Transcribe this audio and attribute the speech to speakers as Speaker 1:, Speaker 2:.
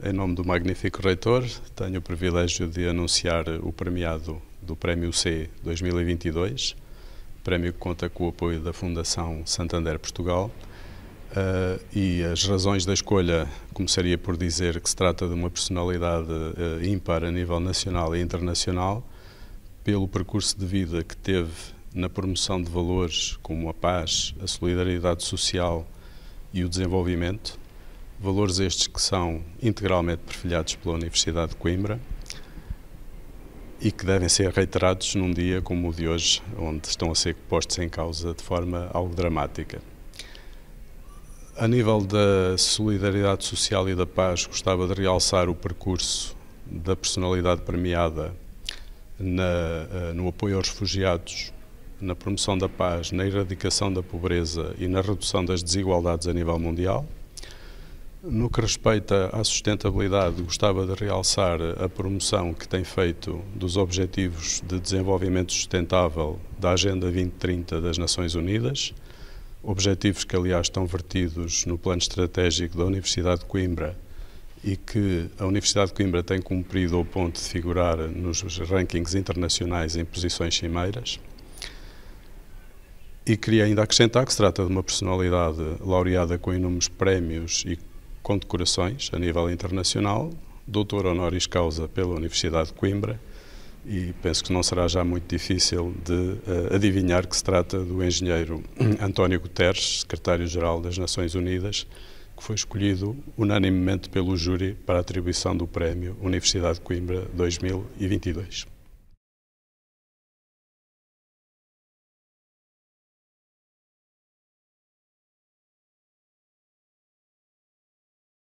Speaker 1: Em nome do magnífico reitor, tenho o privilégio de anunciar o premiado do Prémio C 2022, prémio que conta com o apoio da Fundação Santander Portugal. Uh, e as razões da escolha, começaria por dizer que se trata de uma personalidade uh, ímpar a nível nacional e internacional, pelo percurso de vida que teve na promoção de valores como a paz, a solidariedade social e o desenvolvimento Valores estes que são integralmente perfilhados pela Universidade de Coimbra e que devem ser reiterados num dia como o de hoje, onde estão a ser postos em causa de forma algo dramática. A nível da solidariedade social e da paz, gostava de realçar o percurso da personalidade premiada na, eh, no apoio aos refugiados, na promoção da paz, na erradicação da pobreza e na redução das desigualdades a nível mundial. No que respeita à sustentabilidade, gostava de realçar a promoção que tem feito dos Objetivos de Desenvolvimento Sustentável da Agenda 2030 das Nações Unidas, objetivos que, aliás, estão vertidos no Plano Estratégico da Universidade de Coimbra e que a Universidade de Coimbra tem cumprido ao ponto de figurar nos rankings internacionais em posições cimeiras. E queria ainda acrescentar que se trata de uma personalidade laureada com inúmeros prémios e condecorações a nível internacional, doutor honoris causa pela Universidade de Coimbra, e penso que não será já muito difícil de uh, adivinhar que se trata do engenheiro António Guterres, secretário-geral das Nações Unidas, que foi escolhido unanimemente pelo júri para a atribuição do prémio Universidade de Coimbra 2022.